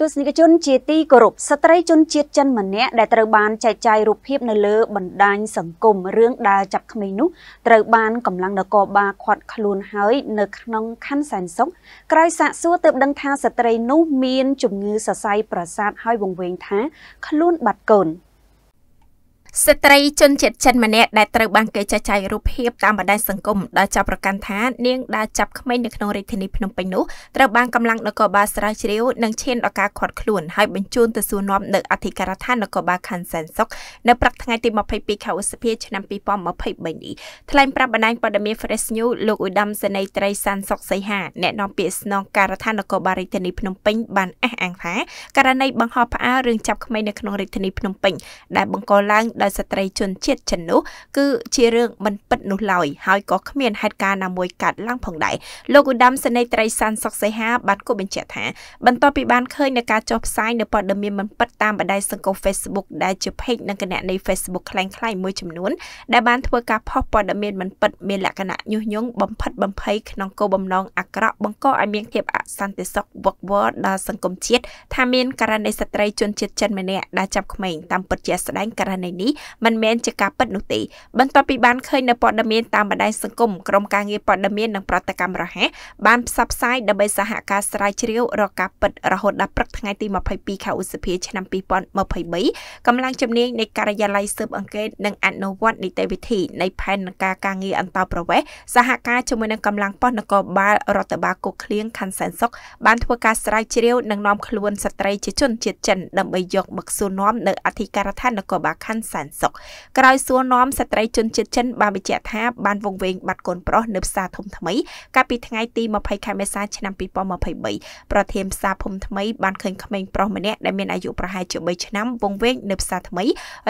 ទស្សនិកជនជាទីគោរពស្ត្រីជនជាតិចិនម្នាក់ដែលត្រូវបានចែកចាយរូបភាពនៅលើបណ្ដាញសង្គមរឿងដើរចាប់ក្មេងនោះត្រូវបានកម្លាំងនគរបាលឃាត់ខ្លួនហើយនៅក្នុងខណ្ឌសែនសុខក្រោយសាកសួរទើបដឹងថាស្ត្រីនោះមានជំងឺសរសៃប្រសាទហើយវង្វេងថាខ្លួនបាត់កូន។ស្ត្រីជនជាតិចិនម្នាក់ដែលត្រូវបានគេចែកចាយរូបភាពតាមបណ្ដាញសង្គមដែលចាប់ប្រកាន់ថានាងដែលចាប់ក្មេងនៅក្នុងរាជធានីភ្នំពេញនោះត្រូវបានកម្លាំងនគរបាលស្រាវជ្រាវនិងឈានដល់ការឃាត់ខ្លួន ហើយបញ្ជូនទៅសួរនាំនៅអធិការដ្ឋាននគរបាលខណ្ឌសែនសុខនៅព្រឹកថ្ងៃទី22ខែឧសភាឆ្នាំ2023នេះថ្លែងប្រាប់បណ្ដាញព័ត៌មាន Fresh News លោកឧត្តមសេនីយ៍ត្រីសានសុខសីហាអ្នកនាំពាក្យស្នងការដ្ឋាននគរបាលរាជធានីភ្នំពេញបានអះអាងថាករណីបង្ហោះផ្អើលរឿងចាប់ក្មេងនៅក្នុងរាជធានីភ្នំពេញដែលបង្កឡើងដោយស្ត្រីជនជាតិចិននោះគឺជារឿងមិនពិតនោះឡើយហើយក៏គ្មានហេតុការណ៍ណាមួយកើតឡើងផងដែរលោកឧត្តមសេនីយ៍ត្រីសានសុកសេហាបានគូបញ្ជាក់ថាបន្ទាប់ពីបានឃើញនៅការចុះផ្សាយនៅព័ត៌មានមិនពិតតាមបណ្ដាញសង្គម Facebook ដែលជា page និងគណនី Facebook คล้ายៗមួយចំនួនដែលបានធ្វើការផុសព័ត៌មានមិនពិតមានលក្ខណៈញុះញង់បំផិតបំភ័យក្នុងគោលបំណងអាក្រក់បង្កឲ្យមានភាពអសន្តិសុខវឹកវរដល់សង្គមជាតិថាមានករណីស្ត្រីជនជាតិចិន ម្នាក់ដែលចាប់ក្មេងតាមពិតជាស្ដែងករណីនេះមិនមែនជាការពិតនោះទេបន្ទាប់ពីបានឃើញនៅព័ត៌មានតាមបណ្ដាញសង្គមក្រមការងារព័ត៌មាននិងប្រតិកម្មរហ័សបានផ្សព្វផ្សាយដើម្បីសហការស្រាវជ្រាវរកការពិតរហូតដល់ព្រឹកថ្ងៃទី22ខែឧសភាឆ្នាំ2023កម្លាំងជំនាញនៃការិយាល័យស៊ើបអង្កេតនិងអនុវត្តនីតិវិធីនៃផែនការការងារអន្តរប្រវេសន៍សហការជាមួយនឹងកម្លាំងប៉ុស្តិ៍នគរបាលរដ្ឋបាលគុកឃ្លៀងខណ្ឌសែនសុខបានធ្វើការស្រាវជ្រាវនិងនាំខ្លួនស្ត្រីជាជន ជាតិចិនដើម្បីយកមកសួរនាំនៅអធិការដ្ឋាននគរបាលខណ្ឌសែននសុខក្រោយសួរនាំស្ត្រីជនជាតិចិន បានបញ្ជាក់ថាបានវង្វេងបាត់កូនប្រុសនៅផ្សារធំថ្មីកាលពីថ្ងៃទី20ខែមេសាឆ្នាំ2023ប្រធានផ្សារភូមិថ្មីបានឃើញក្មេងប្រុសម្នាក់ដែលមានអាយុប្រហែលជា3ឆ្នាំវង្វេងនៅផ្សារថ្មី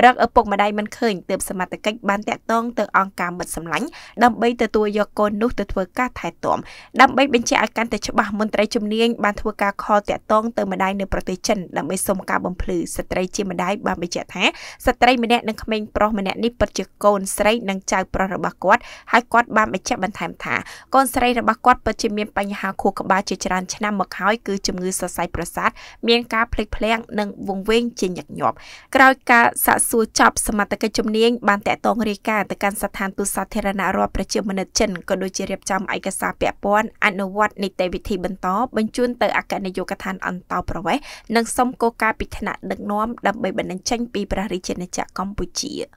រកឪពុកម្ដាយមិនឃើញទើបសមត្ថកិច្ចបានតាក់ទងទៅអង្គការមិត្តសម្លាញ់ដើម្បីទទួលយកកូននោះទៅធ្វើការថែទាំដើម្បីបញ្ជាក់ឲ្យកាន់តែច្បាស់មន្ត្រីជំនាញបានធ្វើការខលតាក់ទងទៅម្ដាយនៅប្រទេសចិនដើម្បីសុំការបំភ្លឺស្ត្រីជាម្ដាយបានបញ្ជាក់ថាស្ត្រីម្នាក់នាក់និងក្មេងប្រុសម្នាក់នេះពិតជាកូនស្រីនិងចៅប្រុសរបស់គាត់ហើយគាត់បានបញ្ជាក់បន្ថែមថាកូនស្រីរបស់គាត់ពិតជាមានបញ្ហាខួរក្បាលជាច្រើនឆ្នាំមកហើយ គឺជំងឺសរសៃប្រសាទមានការភ្លេចភ្លាំងនិងវង្វេងជាញឹកញាប់ ក្រោយការសាកសួរចប់សមត្ថកិច្ចជំនាញបានតាក់ទងរាយការណ៍ទៅកាន់ស្ថានទូតសាធារណរដ្ឋប្រជាមានិតចិនក៏ដូចជារៀបចំឯកសារពាក់ព័ន្ធអនុវត្តនីតិវិធីបន្តបញ្ជូនទៅអគ្គនាយកដ្ឋានអន្តរប្រវេសន៍និងសុំកោការពីថ្នាក់ដឹកនាំដើម្បីបណ្ដឹងចេញពីព្រះរាជាណាចក្រកម្ពុជា不急。